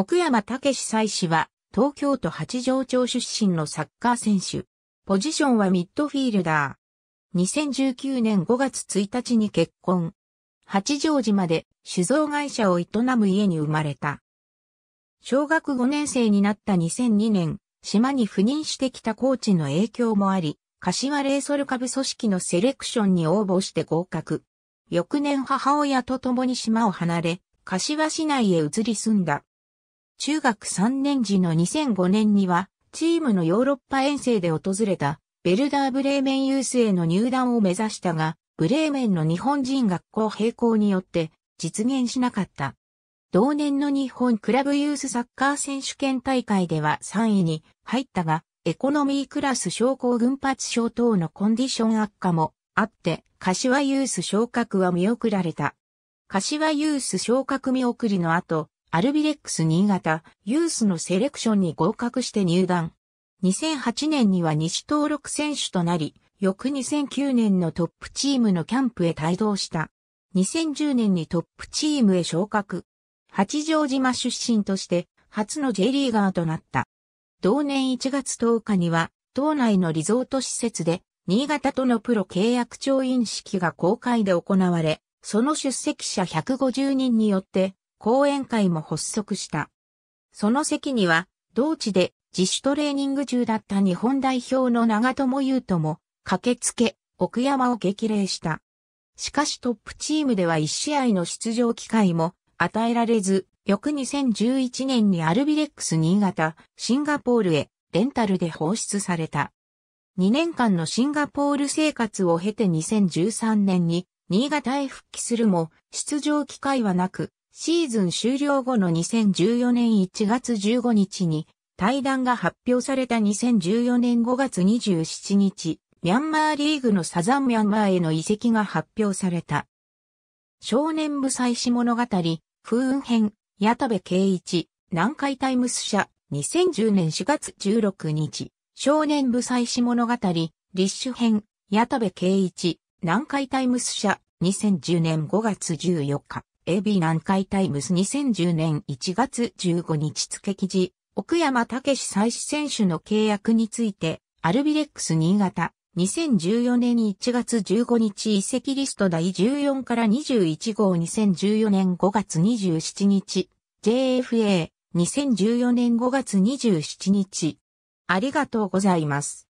奥山武史祭司は、東京都八条町出身のサッカー選手。ポジションはミッドフィールダー。2019年5月1日に結婚。八丈島で酒造会社を営む家に生まれた。小学5年生になった2002年、島に赴任してきたコーチの影響もあり、柏レイソル株組織のセレクションに応募して合格。翌年母親と共に島を離れ、柏市内へ移り住んだ。中学3年時の2005年には、チームのヨーロッパ遠征で訪れた、ベルダーブレーメンユースへの入団を目指したが、ブレーメンの日本人学校並行によって実現しなかった。同年の日本クラブユースサッカー選手権大会では3位に入ったが、エコノミークラス昇降群発症等のコンディション悪化もあって、柏ユース昇格は見送られた。柏ユース昇格見送りの後、アルビレックス新潟、ユースのセレクションに合格して入団。2008年には西登録選手となり、翌2009年のトップチームのキャンプへ帯同した。2010年にトップチームへ昇格。八丈島出身として初の J リーガーとなった。同年1月10日には、島内のリゾート施設で、新潟とのプロ契約調印式が公開で行われ、その出席者150人によって、講演会も発足した。その席には、同地で自主トレーニング中だった日本代表の長友優とも駆けつけ、奥山を激励した。しかしトップチームでは1試合の出場機会も与えられず、翌2011年にアルビレックス新潟、シンガポールへレンタルで放出された。2年間のシンガポール生活を経て2013年に新潟へ復帰するも出場機会はなく、シーズン終了後の2014年1月15日に、対談が発表された2014年5月27日、ミャンマーリーグのサザンミャンマーへの移籍が発表された。少年部祭祀物語、風雲編、矢田部圭一、南海タイムス社、2010年4月16日、少年部祭祀物語、立種編、矢田部圭一、南海タイムス社、2010年5月14日。AB 南海タイムス2010年1月15日付記事、奥山武史再始選手の契約について、アルビレックス新潟、2014年1月15日移籍リスト第14から21号2014年5月27日、JFA、2014年5月27日。ありがとうございます。